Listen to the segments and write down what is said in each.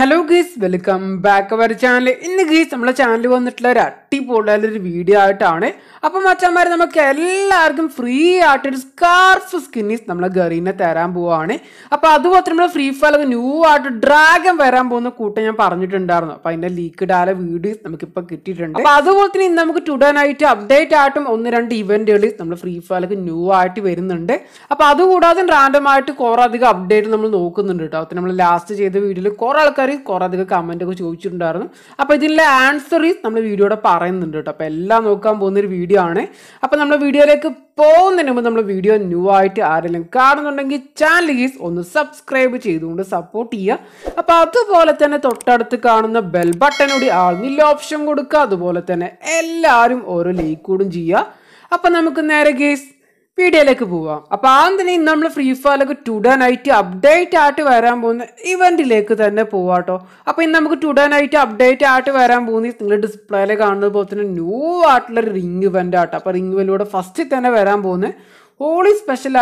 hello guys welcome back our channel ഇന്ന് guys നമ്മളെ channel വന്നിട്ടുള്ള ഒരു ഒരു വീഡിയോ ആയിട്ടാണ് അപ്പൊ മച്ചന്മാര് നമുക്ക് എല്ലാവർക്കും ഫ്രീ ആയിട്ടൊരു സ്കാർഫ് സ്കിന്നീസ് നമ്മളെ ഗറീനെ തരാൻ പോവാണ് അപ്പോൾ അതുപോലെ നമ്മൾ ഫ്രീ ഫയർ ന്യൂ ആയിട്ട് ഡ്രാഗൺ വരാൻ പോകുന്ന കൂട്ടം ഞാൻ പറഞ്ഞിട്ടുണ്ടായിരുന്നു അതിന്റെ ലീക്ക് ലീക്ക്ഡ് വീഡിയോ നമുക്ക് ഇപ്പൊ കിട്ടിയിട്ടുണ്ട് അപ്പോൾ അതുപോലെ തന്നെ ഇന്ന് നമുക്ക് ടുഡേ നൈറ്റ് അപ്ഡേറ്റ് ആയിട്ടും ഒന്ന് രണ്ട് ഇവന്റുകൾ നമ്മൾ ഫ്രീ ഫയർക്ക് ന്യൂ ആയിട്ട് വരുന്നുണ്ട് അപ്പോൾ അതുകൂടാതെ റാൻഡം ആയിട്ട് കുറേ അധികം അപ്ഡേറ്റ് നമ്മൾ നോക്കുന്നുണ്ട് കേട്ടോ അപ്പം നമ്മൾ ലാസ്റ്റ് ചെയ്ത വീഡിയോയിൽ കുറെ ആൾക്കാർ കുറേ അധികം കമന്റ് ഒക്കെ ചോദിച്ചിട്ടുണ്ടായിരുന്നു അപ്പോൾ ഇതിൻ്റെ ആൻസർ നമ്മൾ വീഡിയോ പറയുന്നുണ്ട് കേട്ടോ അപ്പോൾ എല്ലാം നോക്കാൻ പോകുന്നൊരു വീഡിയോ ആണ് അപ്പോൾ നമ്മൾ വീഡിയോയിലേക്ക് പോകുന്നതിന് മുമ്പ് നമ്മൾ വീഡിയോ ന്യൂ ആയിട്ട് ആരെങ്കിലും കാണുന്നുണ്ടെങ്കിൽ ചാനൽ ഈസ് ഒന്ന് സബ്സ്ക്രൈബ് ചെയ്തുകൊണ്ട് സപ്പോർട്ട് ചെയ്യുക അപ്പോൾ അതുപോലെ തന്നെ തൊട്ടടുത്ത് കാണുന്ന ബെൽ ബട്ടനോട് ആളുന്നില്ല ഓപ്ഷൻ കൊടുക്കുക അതുപോലെ തന്നെ എല്ലാവരും ഓരോ ലൈക്ക് കൂടും ചെയ്യുക അപ്പം നമുക്ക് നേരെ ഗീസ് വീഡിയോയിലേക്ക് പോവാം അപ്പോൾ ആദ്യം ഇന്ന് നമ്മൾ ഫ്രീ ഫയറിലൊക്കെ ടുഡേ നൈറ്റ് അപ്ഡേറ്റ് ആയിട്ട് വരാൻ പോകുന്ന ഇവന്റിലേക്ക് തന്നെ പോവാട്ടോ അപ്പോൾ ഇന്ന് നമുക്ക് ടുഡേ നൈറ്റ് അപ്ഡേറ്റ് ആയിട്ട് വരാൻ പോകുന്ന നിങ്ങൾ ഡിസ്പ്ലേയിൽ കാണുന്നത് പോലെ തന്നെ ന്യൂ ആയിട്ടുള്ള റിംഗ് ഇവന്റ് ആട്ടോ അപ്പോൾ റിംഗ് ഇവന്റിലൂടെ ഫസ്റ്റിൽ തന്നെ വരാൻ പോകുന്ന ഹോളി സ്പെഷ്യൽ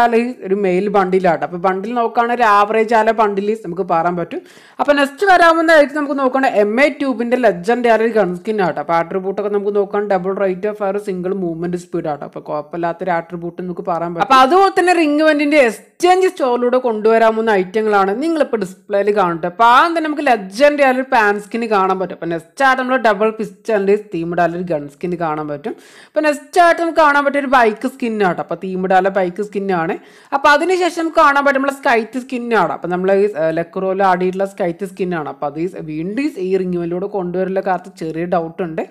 ഒരു മെയിൽ ബണ്ടിലാട്ടോ അപ്പോൾ ബണ്ടിൽ നോക്കുകയാണെങ്കിൽ ആവറേജ് ആല ബണ്ടിൽ നമുക്ക് പറയാൻ പറ്റും അപ്പോൾ നെക്സ്റ്റ് വരാവുന്നതായിരിക്കും നമുക്ക് നോക്കുകയാണെങ്കിൽ എം എ ട്യൂബിൻ്റെ ലെജൻഡ് ആയ ഒരു ഗൺസ്കിൻ ആട്ടോ അപ്പോൾ ആട്രിബ്യൂട്ടൊക്കെ നമുക്ക് നോക്കാം double rate of fire single movement speed ആട്ടോ അപ്പോൾ കുഴപ്പമില്ലാത്തൊരു ആട്രിബ്യൂട്ട് നമുക്ക് പറയാൻ പറ്റും അപ്പോൾ അതുപോലെ തന്നെ റിംഗ് വെൻറ്റിൻ്റെ എക്സ്ചേഞ്ച് സ്റ്റോറിലൂടെ കൊണ്ടുവരാവുന്ന ഐറ്റങ്ങളാണ് നിങ്ങളിപ്പോൾ ഡിസ്പ്ലേയിൽ കാണുന്നത് അപ്പോൾ ആ തന്നെ നമുക്ക് ലെജൻഡ് ആയ ഒരു പാൻസ്കിന് കാണാൻ പറ്റും അപ്പോൾ നെക്സ്റ്റ് ആയിട്ട് നമ്മൾ ഡബിൾ പിസ്റ്റലിൻ്റെ തീമിടാലൊരു ഗൺ സ്കിൻ കാണാൻ പറ്റും അപ്പോൾ നെക്സ്റ്റ് ആയിട്ട് നമുക്ക് കാണാൻ പറ്റിയ ഒരു ബൈക്ക് സ്കിൻ ആട്ടോ അപ്പോൾ തീമിടാല നല്ല ബൈക്ക് സ്കിന്നാണ് അപ്പോൾ അതിനുശേഷം നമുക്ക് കാണാൻ പറ്റും നമ്മളെ സ്കൈറ്റ് സ്കിന്നാണ് അപ്പോൾ നമ്മൾ ഈ ലെക്കറോയിൽ ആടിയിട്ടുള്ള സ്കൈറ്റ് സ്കിന്നാണ് അപ്പോൾ അത് വീണ്ടും ഈ റിന്യൂവലിലൂടെ കൊണ്ടുവരുന്ന കാര്യത്തിൽ ചെറിയ ഡൗട്ട് ഉണ്ട്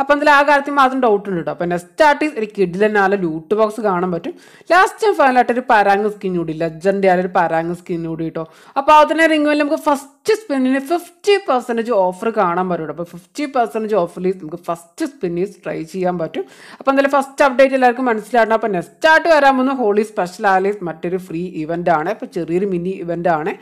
അപ്പോൾ എന്തായാലും ആ കാര്യത്തിൽ മാത്രം ഡൗട്ട് ഉണ്ട് കേട്ടോ അപ്പോൾ നെക്സ്റ്റ് ആർട്ട് ഒരു കിഡിലെന്നാലും ലൂട്ട് ബോക്സ് കാണാൻ പറ്റും ലാസ്റ്റ് ഫൈനലായിട്ട് ഒരു പരാങ്ങ് സ്കിൻ കൂടി ലെജൻഡ് ആയ ഒരു പരാങ് സ്കിൻ കൂടി കേട്ടോ അപ്പോൾ അതിനെ റിങ്ങുവലിൽ നമുക്ക് ഫസ്റ്റ് സ്പിന്നിന് ഫിഫ്റ്റി പെർസെൻറ്റേജ് ഓഫർ കാണാൻ പറ്റും അപ്പോൾ ഫിഫ്റ്റി പെർസെൻറ്റേജ് ഓഫറിൽ നമുക്ക് ഫസ്റ്റ് സ്പിന്നിൽ ട്രൈ ചെയ്യാൻ പറ്റും അപ്പോൾ എന്തായാലും ഫസ്റ്റ് അപ്ഡേറ്റ് എല്ലാവർക്കും മനസ്സിലാക്കണം അപ്പോൾ നെക്സ്റ്റ് ആയിട്ട് വരാൻ മൂന്ന് ഹോളി സ്പെഷ്യൽ ആലീസ് മറ്റൊരു ഫ്രീ ഇവൻ്റ് ആണ് അപ്പോൾ ചെറിയൊരു മിനി ഇവൻ്റ് ആണ്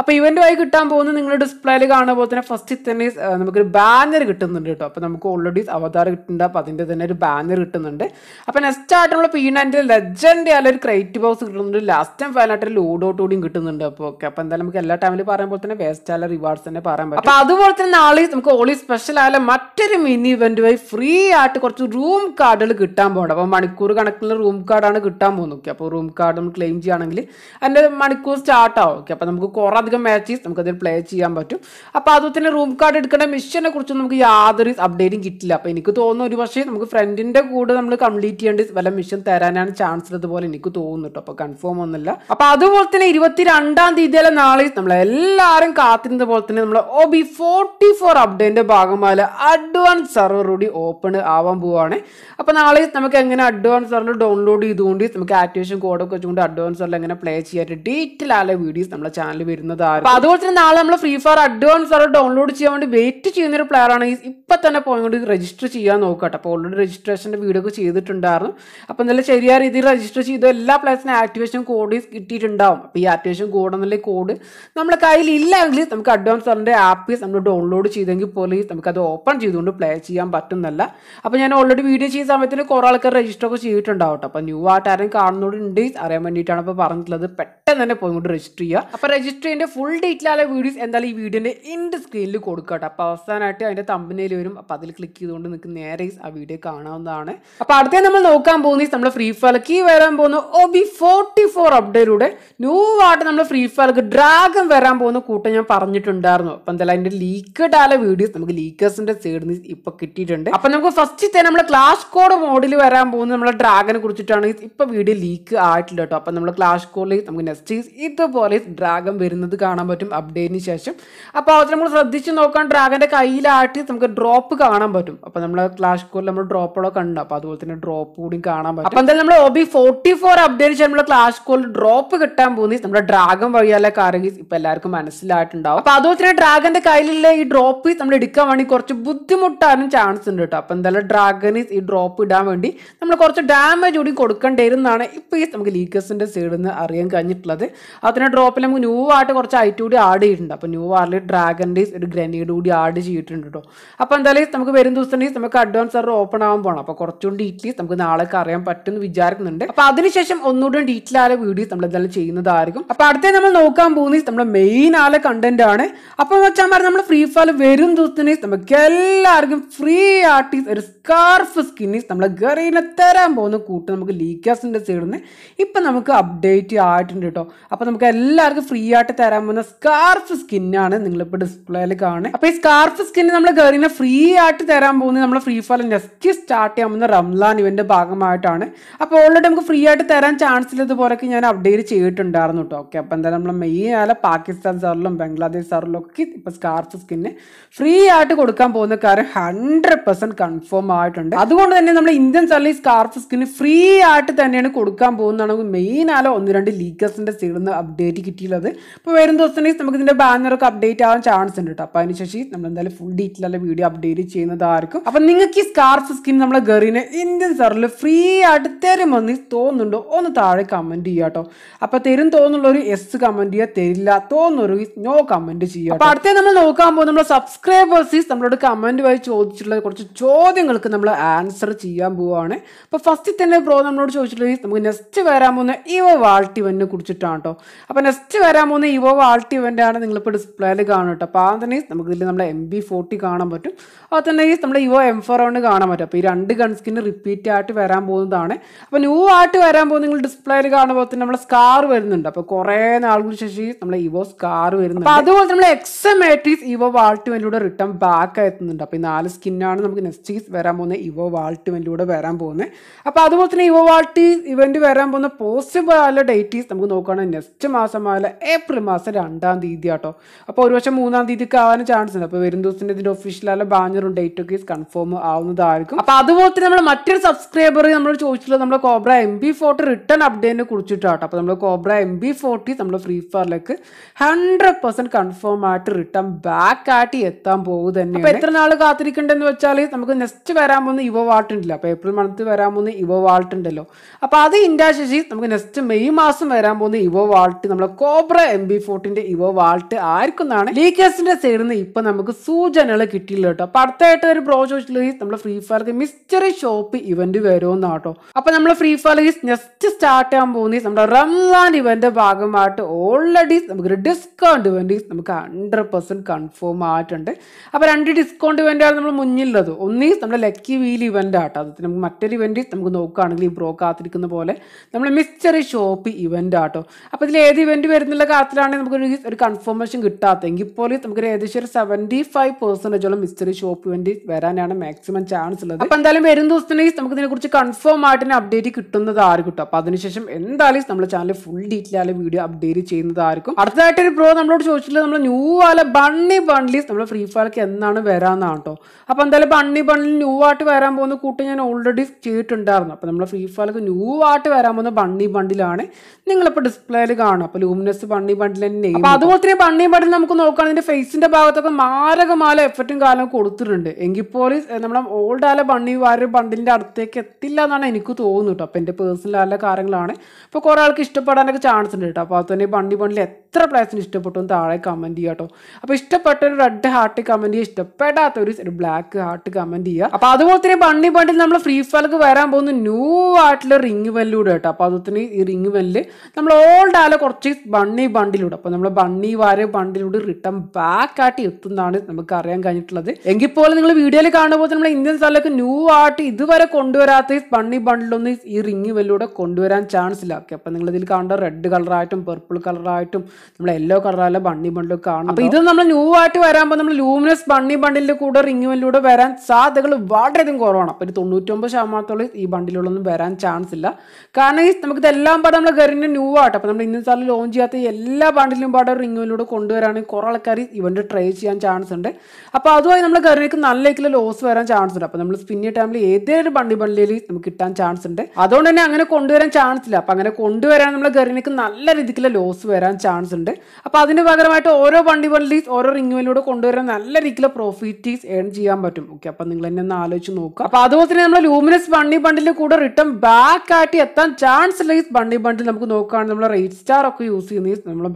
അപ്പോൾ ഇവൻറ്റുമായി കിട്ടാൻ പോകുന്ന നിങ്ങളുടെ ഡിസ്പ്ലേയിൽ കാണുന്ന പോലെ തന്നെ ഫസ്റ്റ് തന്നെ നമുക്കൊരു ബാനർ കിട്ടുന്നുണ്ട് കേട്ടോ അപ്പോൾ നമുക്ക് ഓൾറെഡി അവതാർ കിട്ടുന്നുണ്ട് അപ്പോൾ അതിൻ്റെ തന്നെ ഒരു ബാനർ കിട്ടുന്നുണ്ട് അപ്പോൾ നെക്സ്റ്റ് ആയിട്ട് നമ്മൾ പി ലെജൻഡ് ആയ ഒരു ക്രൈറ്റ് ബോക്സ് കിട്ടുന്നുണ്ട് ലാസ്റ്റ് ടൈം ഫൈനലായിട്ട് കൂടിയും കിട്ടുന്നുണ്ട് അപ്പോൾ ഓക്കെ അപ്പോൾ എന്തായാലും നമുക്ക് എല്ലാ ടൈമിൽ പോലെ തന്നെ വേസ്റ്റ് ആയ റിവാർഡ്സ് തന്നെ പറയാൻ പറ്റും അപ്പോൾ അതുപോലെ തന്നെ നാളെ നമുക്ക് ഓളി സ്പെഷ്യൽ ആയ മറ്റൊരു മിനി ഇവൻറ്റുമായി ഫ്രീ ആയിട്ട് കുറച്ച് റൂം കാർഡുകൾ കിട്ടാൻ പോകണം അപ്പോൾ മണിക്കൂർ കണക്കിലുള്ള റൂം കാർഡാണ് കിട്ടാൻ പോകുന്നത് ഓക്കെ അപ്പോൾ റൂം കാർഡ് നമ്മൾ ക്ലെയിം ചെയ്യുകയാണെങ്കിൽ അതിൻ്റെ മണിക്കൂർ സ്റ്റാർട്ടാവും ഓക്കെ അപ്പോൾ നമുക്ക് കുറേ അധികം മാച്ചസ് അതിൽ പ്ലേ ചെയ്യാൻ പറ്റും അപ്പോൾ അതുപോലെ തന്നെ റൂം കാർഡ് എടുക്കേണ്ട മിഷനെ കുറിച്ചും നമുക്ക് യാതൊരു അപ്ഡേറ്റും കിട്ടില്ല അപ്പോൾ എനിക്ക് തോന്നുന്നു ഒരു പക്ഷേ നമുക്ക് ഫ്രണ്ടിൻ്റെ കൂടെ നമ്മൾ കംപ്ലീറ്റ് ചെയ്യേണ്ടി വല്ല മിഷൻ തരാനാണ് ചാൻസ് ഉള്ളതുപോലെ എനിക്ക് തോന്നുന്നു കേട്ടോ അപ്പോൾ കൺഫേം ഒന്നുമില്ല അപ്പോൾ അതുപോലെ തന്നെ തീയതി തീയതിയിലെ നാളെ നമ്മളെല്ലാവരും കാത്തിരുന്ന പോലെ തന്നെ നമ്മൾ ഒ ബി ഫോർട്ടി ഫോർ അപ്ഡേറ്റിൻ്റെ ഭാഗമായ അഡ്വാൻസ് സെർവർ കൂടി ഓപ്പൺ ആവാൻ പോവുകയാണ് അപ്പോൾ നാളെ നമുക്ക് എങ്ങനെ അഡ്വാൻസ് സെർവർ ഡൗൺലോഡ് ചെയ്തുകൊണ്ട് നമുക്ക് ആക്ടിവേഷൻ കോഡൊക്കെ വെച്ചുകൊണ്ട് അഡ്വാൻസ് എല്ലാം ഇങ്ങനെ പ്ലേ ചെയ്യാനായിട്ട് ഡീറ്റെയിൽ ആയ വീഡിയോസ് നമ്മുടെ ചാനൽ വരുന്നതായിരുന്നു അതുപോലെ തന്നെ നാളെ നമ്മൾ ഫ്രീ ഫയർ അഡ്വാൻസ് ആണ് ഡൗൺലോഡ് ചെയ്യാൻ വേണ്ടി വെയിറ്റ് ചെയ്യുന്ന ഒരു പ്ലെയർ ആണ് ഇപ്പം തന്നെ പോയിക്കൊണ്ട് രജിസ്റ്റർ ചെയ്യാൻ നോക്കട്ടെ അപ്പോൾ ഓൾറെഡി രജിസ്ട്രേഷന്റെ വീഡിയോ ഒക്കെ ചെയ്തിട്ടുണ്ടായിരുന്നു അപ്പോൾ നല്ല ശരിയായ രീതിയിൽ രജിസ്റ്റർ ചെയ്ത എല്ലാ പ്ലെയർസിനും ആക്ടിവേഷൻ കോഡ് കിട്ടിയിട്ടുണ്ടാവും അപ്പോൾ ഈ ആക്ടിവേഷൻ കോഡ് എന്നുള്ള കോഡ് നമ്മുടെ കയ്യിൽ ഇല്ലെങ്കിൽ നമുക്ക് അഡ്വാൻസ് സാറിൻ്റെ ആപ്പ് നമ്മൾ ഡൗൺലോഡ് ചെയ്തെങ്കിൽ പോലും അത് ഓപ്പൺ ചെയ്തുകൊണ്ട് പ്ലേ ചെയ്യാൻ പറ്റുന്നല്ല അപ്പോൾ ഞാൻ ഓൾറെഡി വീഡിയോ ചെയ്യുന്ന സമയത്തിന് കുറെ ആൾക്കാർ രജിസ്റ്റർ ഒക്കെ ചെയ്തിട്ടുണ്ടാവും അപ്പൊ അപ്പോൾ ന്യൂ ആയിട്ട് ആരെങ്കിലും കാണുന്നോട് ഉണ്ട് അറിയാൻ വേണ്ടിയിട്ടാണ് ഇപ്പോൾ പറഞ്ഞിട്ടുള്ളത് പെട്ടെന്ന് തന്നെ പോയി കൊണ്ട് രജിസ്റ്റർ ചെയ്യുക അപ്പോൾ രജിസ്റ്റർ ചെയ്യേണ്ട ഫുൾ ഡീറ്റെയിലായ വീഡിയോസ് എന്തായാലും ഈ വീഡിയോൻ്റെ ഇൻഡ് സ്ക്രീനിൽ കൊടുക്കുക കേട്ടോ അപ്പോൾ അവസാനമായിട്ട് അതിൻ്റെ തമ്പനയിൽ വരും അപ്പോൾ അതിൽ ക്ലിക്ക് ചെയ്തുകൊണ്ട് നിങ്ങൾക്ക് നേരെ ആ വീഡിയോ കാണാവുന്നതാണ് അപ്പോൾ അടുത്തേ നമ്മൾ നോക്കാൻ പോകുന്നത് നമ്മൾ ഫ്രീ ഫയർക്ക് വരാൻ പോകുന്ന ഒബി ഫോർട്ടി ഫോർ അപ്ഡേറ്റിലൂടെ ന്യൂ ആയിട്ട് നമ്മൾ ഫ്രീ ഫയർക്ക് ഡ്രാഗൺ വരാൻ പോകുന്ന കൂട്ടം ഞാൻ പറഞ്ഞിട്ടുണ്ടായിരുന്നു അപ്പം എന്തായാലും അതിൻ്റെ ലീക്കഡ് ആയ വീഡിയോസ് നമുക്ക് ലീക്കേഴ്സിന്റെ സൈഡിൽ നിന്ന് ഇപ്പൊ കിട്ടിയിട്ടുണ്ട് അപ്പം നമുക്ക് ഫസ്റ്റ് തന്നെ നമ്മുടെ ക്ലാസ് കോഡ് മോഡിൽ വരാൻ പോകുന്ന നമ്മുടെ ഡ്രാഗനെ കുറിച്ചിട്ടാണ് ഇപ്പൊ വീഡിയോ ലീക്ക് ആയിട്ടില്ല കേട്ടോ അപ്പം നമ്മൾ ക്ലാഷ് കോളിൽ നമുക്ക് നെസ്റ്റീസ് ഇതുപോലെ ഡ്രാഗൺ വരുന്നത് കാണാൻ പറ്റും അപ്ഡേറ്റിന് ശേഷം അപ്പോൾ അത് നമ്മൾ ശ്രദ്ധിച്ച് നോക്കാൻ ഡ്രാഗൻ്റെ കയ്യിലായിട്ട് നമുക്ക് ഡ്രോപ്പ് കാണാൻ പറ്റും അപ്പോൾ നമ്മൾ ക്ലാഷ് കോളിൽ നമ്മൾ ഡ്രോപ്പുകളൊക്കെ ഉണ്ട് അപ്പോൾ അതുപോലെ തന്നെ ഡ്രോപ്പ് കൂടി കാണാൻ പറ്റും അപ്പോൾ എന്തായാലും നമ്മൾ ഒബി ഫോർട്ടി ഫോർ അപ്ഡേറ്റ് നമ്മൾ ക്ലാഷ് കോളിൽ ഡ്രോപ്പ് കിട്ടാൻ പോകുന്നത് നമ്മുടെ ഡ്രാഗൺ വഴിയല്ല കാര്യം ഇപ്പോൾ എല്ലാവർക്കും മനസ്സിലായിട്ടുണ്ടാവും അപ്പോൾ അതുപോലെ തന്നെ ഡ്രാഗൻ്റെ കയ്യിലുള്ള ഈ ഡ്രോപ്പ് നമ്മൾ എടുക്കാൻ വേണ്ടി കുറച്ച് ബുദ്ധിമുട്ടാനും ചാൻസ് ഉണ്ട് കേട്ടോ അപ്പോൾ എന്തായാലും ഡ്രാഗൺ ഈ ഡ്രോപ്പ് ഇടാൻ വേണ്ടി നമ്മൾ കുറച്ച് ഡാമേജ് കൂടി കൊടുക്കേണ്ടി വരുന്നതാണ് ആണ് ഇപ്പോൾ ഈ നമുക്ക് ലീക്കേഴ്സിൻ്റെ സൈഡിൽ നിന്ന് അറിയാൻ കഴിഞ്ഞിട്ടുള്ളത് അതിനെ ഡ്രോപ്പിൽ നമുക്ക് ന്യൂ ആയിട്ട് കുറച്ച് ഐറ്റ് കൂടി ആഡ് ചെയ്തിട്ടുണ്ട് അപ്പോൾ ന്യൂ ആറിൽ ഡ്രാഗൻ്റെ ഒരു ഗ്രനേഡ് കൂടി ആഡ് ചെയ്തിട്ടുണ്ട് കേട്ടോ അപ്പോൾ എന്തായാലും നമുക്ക് വരും ദിവസം നമുക്ക് അഡ്വാൻസ് ആറ് ഓപ്പൺ ആകാൻ പോകണം അപ്പോൾ കുറച്ചുകൂടി ഡീറ്റെയിൽസ് നമുക്ക് നാളെയൊക്കെ അറിയാൻ പറ്റുമെന്ന് വിചാരിക്കുന്നുണ്ട് അപ്പോൾ അതിനുശേഷം ഒന്നുകൂടി ഡീറ്റെയിൽ ആയ വീഡിയോസ് നമ്മൾ എന്തായാലും ചെയ്യുന്നതായിരിക്കും അപ്പോൾ അടുത്ത നമ്മൾ നോക്കാൻ പോകുന്ന നമ്മുടെ മെയിൻ ആളെ കണ്ടന്റ് ആണ് അപ്പോൾ വെച്ചാൽ നമ്മൾ ഫ്രീ ഫയർ വരും ദിവസം നമുക്ക് എല്ലാവർക്കും ഫ്രീ ആർട്ടിസ്റ്റ് ഒരു സ്കാർഫ് സ്കിന്നീസ് നമ്മളെ ഗറീനെ തരാൻ പോകുന്ന കൂട്ട് നമുക്ക് ലീക്കേഴ്സിൻ്റെ ഇടുന്നത് ഇപ്പം നമുക്ക് അപ്ഡേറ്റ് ആയിട്ടുണ്ട് കേട്ടോ അപ്പോൾ നമുക്ക് എല്ലാവർക്കും ഫ്രീ ആയിട്ട് തരാൻ പോകുന്ന സ്കാർഫ് സ്കിന്നാണ് നിങ്ങളിപ്പോൾ ഡിസ്പ്ലേയിൽ കാണുന്നത് അപ്പോൾ ഈ സ്കാർഫ് സ്കിന്ന് നമ്മൾ ഗേറിനെ ഫ്രീ ആയിട്ട് തരാൻ പോകുന്നത് നമ്മൾ ഫ്രീ ഫയർ നെക്സ്റ്റ് സ്റ്റാർട്ട് ചെയ്യാൻ പോകുന്ന റംലാൻ ഇവൻ്റെ ഭാഗമായിട്ടാണ് അപ്പോൾ ഓൾറെഡി നമുക്ക് ഫ്രീ ആയിട്ട് തരാൻ ചാൻസ് ഇല്ലതുപോലൊക്കെ ഞാൻ അപ്ഡേറ്റ് ചെയ്തിട്ടുണ്ടായിരുന്നു കേട്ടോ ഓക്കെ അപ്പോൾ എന്തായാലും നമ്മൾ മെയിൻ ആയാലും പാകിസ്ഥാൻ സാറിലും ബംഗ്ലാദേശ് സാറിലും ഒക്കെ ഇപ്പോൾ സ്കാർഫ് സ്കിന്ന് ഫ്രീ ആയിട്ട് കൊടുക്കാൻ പോകുന്ന കാര്യം ഹൺഡ്രഡ് പെർസെൻറ്റ് കൺഫേം ആയിട്ടുണ്ട് അതുകൊണ്ട് തന്നെ നമ്മൾ ഇന്ത്യൻ സാറിൽ ഈ സ്കാർഫ് സ്കിന്ന് ഫ്രീ ആയിട്ട് തന്നെയാണ് കൊടുക്കാൻ മെയിൻ മെയിനാലോ ഒന്ന് രണ്ട് ലീക്കേഴ്സിൻ്റെ സൈഡിൽ നിന്ന് അപ്ഡേറ്റ് കിട്ടിയുള്ളത് അപ്പോൾ വരും ദിവസത്തിലേക്ക് നമുക്ക് ഇതിൻ്റെ ബാനറൊക്കെ അപ്ഡേറ്റ് ആവാൻ ചാൻസ് ഉണ്ട് കേട്ടോ അപ്പോൾ അതിനുശേഷം നമ്മൾ എന്തായാലും ഫുൾ ഡീറ്റെയിലുള്ള വീഡിയോ അപ്ഡേറ്റ് ചെയ്യുന്നതായിരിക്കും അപ്പം നിങ്ങൾക്ക് ഈ സ്കാർഫ് സ്കിൻ നമ്മളെ ഗറിന് ഇന്ത്യൻ സാറിൽ ഫ്രീ ആയിട്ട് തരുമെന്ന് തോന്നുന്നുണ്ടോ ഒന്ന് താഴെ കമൻറ്റ് ചെയ്യുക കേട്ടോ അപ്പോൾ തരും തോന്നുള്ള എസ് കമൻറ്റ് ചെയ്യുക തരില്ല തോന്നുന്നൊരു നോ കമൻറ്റ് ചെയ്യുക അപ്പോൾ അടുത്ത നമ്മൾ നോക്കാൻ പോകുന്ന നമ്മുടെ സബ്സ്ക്രൈബേഴ്സ് നമ്മളോട് കമൻറ്റ് വഴി ചോദിച്ചിട്ടുള്ള കുറച്ച് ചോദ്യങ്ങൾക്ക് നമ്മൾ ആൻസർ ചെയ്യാൻ പോവുകയാണ് അപ്പോൾ ഫസ്റ്റ് തന്നെ ബ്രോ നമ്മളോട് ചോദിച്ചിട്ടുള്ളത് നമുക്ക് നെക്സ്റ്റ് വരാൻ പോകുന്ന ഇവോ വാൾട്ടിവനെ കുറിച്ചിട്ടാണ് കേട്ടോ അപ്പോൾ നെക്സ്റ്റ് വരാൻ പോകുന്ന ഇവോ വാൾട്ടിവൻ്റാണ് നിങ്ങളിപ്പോൾ ഡിസ്പ്ലേയിൽ കാണും കേട്ടോ അപ്പോൾ അതന്നെ തന്നെ നമുക്ക് ഇതിൽ നമ്മുടെ എം ബി ഫോർട്ടി കാണാൻ പറ്റും അത് തന്നെ നമ്മുടെ ഇവോ എം ഫോർ ആണ് കാണാൻ പറ്റും അപ്പോൾ ഈ രണ്ട് ഗൺ സ്കിൻ റിപ്പീറ്റ് ആയിട്ട് വരാൻ പോകുന്നതാണ് അപ്പോൾ ന്യൂ ആയിട്ട് വരാൻ പോകുന്ന നിങ്ങൾ ഡിസ്പ്ലേയിൽ കാണുമ്പോൾ തന്നെ നമ്മുടെ സ്കാർ വരുന്നുണ്ട് അപ്പോൾ കുറേ നാളുകൾ ശേഷി നമ്മുടെ ഇവോ സ്കാർ വരുന്നുണ്ട് അപ്പോൾ അതുപോലെ നമ്മൾ എക്സ് മാട്രീസ് ഇവോ വാൾട്ടിവനിലൂടെ റിട്ടേൺ ബാക്ക് എത്തുന്നുണ്ട് അപ്പോൾ ഈ നാല് സ്കിന്നാണ് നമുക്ക് നെക്സ്റ്റ് വരാൻ പോകുന്ന ഇവോ വാൾട്ടിവനിലൂടെ വരാൻ പോകുന്നത് അപ്പോൾ അതുപോലെ തന്നെ ഇവോ വാൾട്ടി ഇവ ഇവന്റ് വരാൻ പോകുന്ന പോസിബിൾ ആയ ഡേറ്റീസ് നമുക്ക് നോക്കുകയാണെങ്കിൽ നെക്സ്റ്റ് മാസമായാലും ഏപ്രിൽ മാസം രണ്ടാം തീയതി ആട്ടോ അപ്പോൾ ഒരു പക്ഷേ മൂന്നാം തീയതിക്ക് ആവാൻ ചാൻസ് ഉണ്ട് അപ്പോൾ വരും ദിവസം ഇതിന്റെ ഒഫീഷ്യലായ ബാനറും ഡേറ്റ് ഒക്കെ കൺഫേം ആവുന്നതായിരിക്കും അപ്പോൾ അതുപോലെ തന്നെ നമ്മൾ മറ്റൊരു സബ്സ്ക്രൈബർ നമ്മൾ ചോദിച്ചിട്ടുള്ളത് നമ്മുടെ cobra M B forty return അപ്ഡേറ്റിനെ കുറിച്ചിട്ടാട്ടോ അപ്പോൾ നമ്മൾ കോബ്ര എം ബി ഫോർട്ടി നമ്മൾ ഫ്രീ ഫയറിലേക്ക് ഹൺഡ്രഡ് പെർസെൻറ്റ് കൺഫേം ആയിട്ട് റിട്ടേൺ ബാക്ക് ആയിട്ട് എത്താൻ പോകും തന്നെ അപ്പോൾ എത്ര നാൾ കാത്തിരിക്കേണ്ടതെന്ന് വെച്ചാൽ നമുക്ക് നെക്സ്റ്റ് വരാൻ പോകുന്ന ഇവ വാൾട്ട് ഉണ്ടല്ലോ അപ്പോൾ ഏപ്രിൽ മന്ത് വരാൻ പോകുന്ന ഇവ വാൾട്ട് ഉണ്ടല്ലോ അപ്പോൾ അത് അത് ഇന്ത്യ നമുക്ക് നെക്സ്റ്റ് മെയ് മാസം വരാൻ പോകുന്ന ഇവോ വാൾട്ട് നമ്മളെ കോബ്ര എം ബി ഫോർട്ടിന്റെ ഇവോ വാൾട്ട് ആർക്കുന്നാണ് ലീക്കേഴ്സിന്റെ സൈഡിൽ നിന്ന് ഇപ്പൊ നമുക്ക് സൂചനകൾ കിട്ടിയില്ല കേട്ടോ അപ്പൊ അടുത്തായിട്ട് ഒരു ബ്രോ ചോദിച്ചിട്ടുള്ളത് നമ്മുടെ ഫ്രീ ഫയർക്ക് മിസ്റ്ററി ഷോപ്പ് ഇവന്റ് വരുമെന്നാണ് കേട്ടോ അപ്പൊ നമ്മൾ ഫ്രീ ഫയർ ഹീസ് നെക്സ്റ്റ് സ്റ്റാർട്ട് ചെയ്യാൻ പോകുന്ന നമ്മുടെ റംസാൻ ഇവന്റെ ഭാഗമായിട്ട് ഓൾറെഡി ഒരു ഡിസ്കൗണ്ട് ഇവന്റ് നമുക്ക് ഹൺഡ്രഡ് പെർസെന്റ് കൺഫേം ആയിട്ടുണ്ട് അപ്പൊ രണ്ട് ഡിസ്കൗണ്ട് ഇവന്റാണ് നമ്മൾ മുന്നിലുള്ളത് ഒന്നീസ് നമ്മുടെ ലക്കി വീൽ ഇവന്റ് ആട്ടോ അത് നമുക്ക് മറ്റൊരു ഇവന്റ് നമുക്ക് നോക്കുകയാണെങ്കിൽ ഈ ബ്രോ കാത്തിരിക്കുന്ന പോലെ നമ്മൾ മിസ്റ്ററി ഷോപ്പ് ഇവൻ്റ് ആട്ടോ അപ്പോൾ ഇതിൽ ഏത് ഇവൻറ്റ് വരുന്നുള്ള കാര്യത്തിലാണെങ്കിൽ നമുക്കൊരു ഒരു കൺഫർമേഷൻ കിട്ടാത്തെങ്കിൽ പോലും നമുക്ക് ഏകദേശം ഒരു സെവൻറ്റി ഫൈവ് പെർസെൻറ്റേജോളം മിസ്റ്ററി ഷോപ്പ് ഇവൻറ്റ് വരാനാണ് മാക്സിമം ചാൻസ് ഉള്ളത് അപ്പോൾ എന്തായാലും വരും ദിവസത്തിന് നമുക്ക് ഇതിനെക്കുറിച്ച് കൺഫേം ആയിട്ട് അപ്ഡേറ്റ് കിട്ടുന്നത് ആര് കിട്ടും അപ്പോൾ അതിനുശേഷം എന്തായാലും നമ്മുടെ channel full detail video update ചെയ്യുന്നതായിരിക്കും അടുത്തതായിട്ട് ഒരു ബ്രോ നമ്മളോട് ചോദിച്ചിട്ടുള്ളത് നമ്മൾ ന്യൂ ആല ബണ്ണി ബണ്ണിസ് നമ്മൾ ഫ്രീ ഫയർക്ക് എന്നാണ് വരാമെന്നാണ് കേട്ടോ അപ്പോൾ എന്തായാലും ബണ്ണി ബണ്ണിൽ ന്യൂ ആയിട്ട് വരാൻ പോകുന്ന കൂട്ട് ഞാൻ ഓൾറെഡി ചെയ്തിട്ടുണ്ടായിരുന്നു അപ്പോൾ നമ്മൾ ഫ്രീ ഫയർക്ക് ന്യൂ പാട്ട് വരാൻ പോകുന്ന ബണ്ണി ബണ്ടിലാണ് നിങ്ങളിപ്പോൾ ഡിസ്പ്ലേയിൽ കാണും അപ്പോൾ ലൂമിനസ് ബണ്ണി ബണ്ടിൽ തന്നെ അപ്പോൾ അതുപോലെ തന്നെ ബണ്ണി ബണ്ടിൽ നമുക്ക് നോക്കുകയാണെങ്കിൽ ഫേസിന്റെ ഭാഗത്തൊക്കെ മാരകമായ എഫക്റ്റും കാലം കൊടുത്തിട്ടുണ്ട് എങ്കിൽ പോലും നമ്മുടെ ഓൾഡ് ആല ബണ്ണി വാര ബണ്ടിലിൻ്റെ അടുത്തേക്ക് എത്തില്ല എന്നാണ് എനിക്ക് തോന്നുന്നു കേട്ടോ അപ്പോൾ എൻ്റെ പേഴ്സണൽ ആയ കാര്യങ്ങളാണ് അപ്പോൾ കുറെ ആൾക്ക് ഇഷ്ടപ്പെടാനൊക്കെ ചാൻസ് ഉണ്ട് കേട്ടോ അപ്പോൾ അതുതന്നെ തന്നെ ബണ്ണി ബണ്ടിൽ എത്ര പ്ലേസിന് ഇഷ്ടപ്പെട്ടു എന്ന് താഴെ കമൻറ്റ് ചെയ്യുക കേട്ടോ അപ്പോൾ ഇഷ്ടപ്പെട്ട ഒരു റെഡ് ഹാർട്ട് കമൻറ്റ് ചെയ്യുക ഇഷ്ടപ്പെടാത്ത ഒരു ബ്ലാക്ക് ഹാർട്ട് കമൻറ്റ് ചെയ്യുക അപ്പോൾ അതുപോലെ തന്നെ ബണ്ണി ബണ്ടിൽ നമ്മൾ ഫ്രീ ഫയർക്ക് വരാൻ പോകുന്ന ന്യൂ ആയിട്ടുള്ള റിങ് വെല്ലൂടെ കേട്ടോ അപ്പോൾ അതുത്തിന് ഈ റിങ് വെല്ല് നമ്മൾ ഓൾഡ് ആല കുറച്ച് ബണ്ണി ബണ്ടിലൂടെ അപ്പോൾ നമ്മൾ ബണ്ണി വാര ബണ്ടിലൂടെ റിട്ടേൺ ബാക്ക് ആയിട്ട് എത്തുന്നതാണ് നമുക്ക് അറിയാൻ കഴിഞ്ഞിട്ടുള്ളത് എങ്കിൽ പോലും നിങ്ങൾ വീഡിയോയിൽ കാണുമ്പോൾ നമ്മൾ ഇന്ത്യൻ സ്ഥലത്തേക്ക് ന്യൂ ആയിട്ട് ഇതുവരെ കൊണ്ടുവരാത്ത ബണ്ണി ബണ്ടിലൊന്നും ഈ റിങ് വെല്ലൂടെ കൊണ്ടുവരാൻ ചാൻസ് ഇല്ല ഓക്കെ അപ്പോൾ നിങ്ങൾ ഇതിൽ റെഡ് കളറായിട്ടും പർപ്പിൾ കളറായിട്ടും നമ്മൾ യെല്ലോ കളറായ ബണ്ണി ബണ്ടിലും കാണും അപ്പോൾ ഇത് നമ്മൾ ന്യൂ ആയിട്ട് വരാമ്പോൾ നമ്മൾ ലൂമിനസ് ബണ്ണി ബണ്ടിൽ കൂടെ റിങ് വെല്ലൂടെ വരാൻ സാധ്യതകൾ വളരെയധികം കുറവാണ് അപ്പോൾ ഒരു തൊണ്ണൂറ്റൊമ്പത് ശതമാനത്തോളം ഈ ബണ്ടിലുള്ളൊന്നും വരാൻ ചാൻസ് ഇല്ല കാരണം നമുക്ക് ഇതെല്ലാം പാടും നമ്മൾ ഗറിൻ്റെ ന്യൂ ആട്ടെ അപ്പം നമ്മൾ ഇന്ന് സ്ഥലം ലോഞ്ച് ചെയ്യാത്ത എല്ലാ ബാണ്ടിലും പാടം റിംഗിലൂടെ കൊണ്ടുവരാണെങ്കിൽ കുറേ ആൾക്കാർ ഇവൻ്റെ ട്രൈ ചെയ്യാൻ ചാൻസ് ഉണ്ട് അപ്പോൾ അതുമായി നമ്മൾ ഗറിനേക്ക് നല്ല ഇതിൽ ലോസ് വരാൻ ചാൻസ് ഉണ്ട് അപ്പോൾ നമ്മൾ സ്പിന്നി ടൈമിൽ ഏതൊരു ബണ്ടി ബണ്ടിയിൽ നമുക്ക് കിട്ടാൻ ചാൻസ് ഉണ്ട് അതുകൊണ്ട് തന്നെ അങ്ങനെ കൊണ്ടുവരാൻ ചാൻസ് ഇല്ല അപ്പോൾ അങ്ങനെ കൊണ്ടുവരാൻ നമ്മൾ ഗറിനേക്ക് നല്ല രീതിക്കുള്ള ലോസ് വരാൻ ചാൻസ് ഉണ്ട് അപ്പോൾ അതിന് പകരമായിട്ട് ഓരോ ബണ്ടി ബണ്ടിൽ ഓരോ റിംഗിലൂടെ കൊണ്ടുവരാൻ നല്ല രീതിയിലുള്ള പ്രോഫിറ്റീസ് ഏൺ ചെയ്യാൻ പറ്റും ഓക്കെ അപ്പോൾ നിങ്ങൾ തന്നെ ഒന്ന് ആലോചിച്ച് നോക്കുക അപ്പോൾ അതുപോലെ തന്നെ നമ്മൾ ലൂമിനസ് ബണ്ടി ബണ്ടിൽ കൂടെ റിട്ടേൺ ബാക്ക് ആയിട്ട് തട്ടി എത്താൻ ചാൻസ് ഉള്ള ഈ ബണ്ണി ബണ്ടിൽ നമുക്ക് നോക്കുകയാണെങ്കിൽ നമ്മൾ റേറ്റ് സ്റ്റാർ ഒക്കെ യൂസ് ചെയ്യുന്ന നമ്മൾ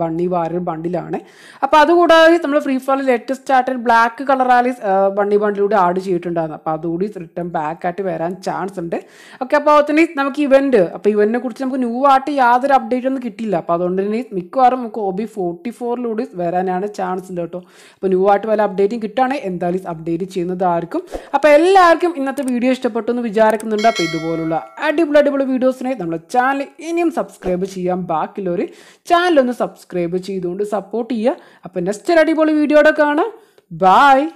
ബണ്ണി വാരൽ ബണ്ടിലാണ് അപ്പോൾ അതുകൂടാതെ നമ്മൾ ഫ്രീ ഫയറിൽ ലേറ്റസ്റ്റ് ആയിട്ട് ബ്ലാക്ക് കളറാലി ബണ്ണി ബണ്ടിലൂടെ ആഡ് ചെയ്തിട്ടുണ്ടായിരുന്നു അപ്പോൾ അതുകൂടി റിട്ടേൺ ബാക്ക് ആയിട്ട് വരാൻ ചാൻസ് ഉണ്ട് ഓക്കെ അപ്പോൾ തന്നെ നമുക്ക് ഇവൻറ്റ് അപ്പോൾ ഇവൻറ്റിനെ കുറിച്ച് നമുക്ക് ന്യൂ ആയിട്ട് യാതൊരു അപ്ഡേറ്റ് ഒന്നും കിട്ടില്ല അപ്പോൾ അതുകൊണ്ട് തന്നെ മിക്കവാറും നമുക്ക് ഒ ബി ഫോർട്ടി ഫോറിലൂടെ വരാനാണ് ചാൻസ് ഉണ്ട് കേട്ടോ അപ്പോൾ ന്യൂ ആയിട്ട് വല്ല അപ്ഡേറ്റും കിട്ടുകയാണെങ്കിൽ എന്തായാലും അപ്ഡേറ്റ് ചെയ്യുന്നതായിരിക്കും അപ്പോൾ എല്ലാവർക്കും ഇന്നത്തെ വീഡിയോ ഇഷ്ടപ്പെട്ടു എന്ന് വിചാരിക്കുന്നുണ്ട് അപ്പോൾ ഇതുപോലുള്ള അടിപൊളി അടിപൊളി വീഡിയോസിനെ നമ്മുടെ ചാനൽ ഇനിയും സബ്സ്ക്രൈബ് ചെയ്യാം ബാക്കിയുള്ളവർ ചാനലൊന്ന് സബ്സ്ക്രൈബ് ചെയ്തുകൊണ്ട് സപ്പോർട്ട് ചെയ്യുക അപ്പം നെക്സ്റ്റ് ഒരു അടിപൊളി വീഡിയോയുടെ കാണാം ബായ്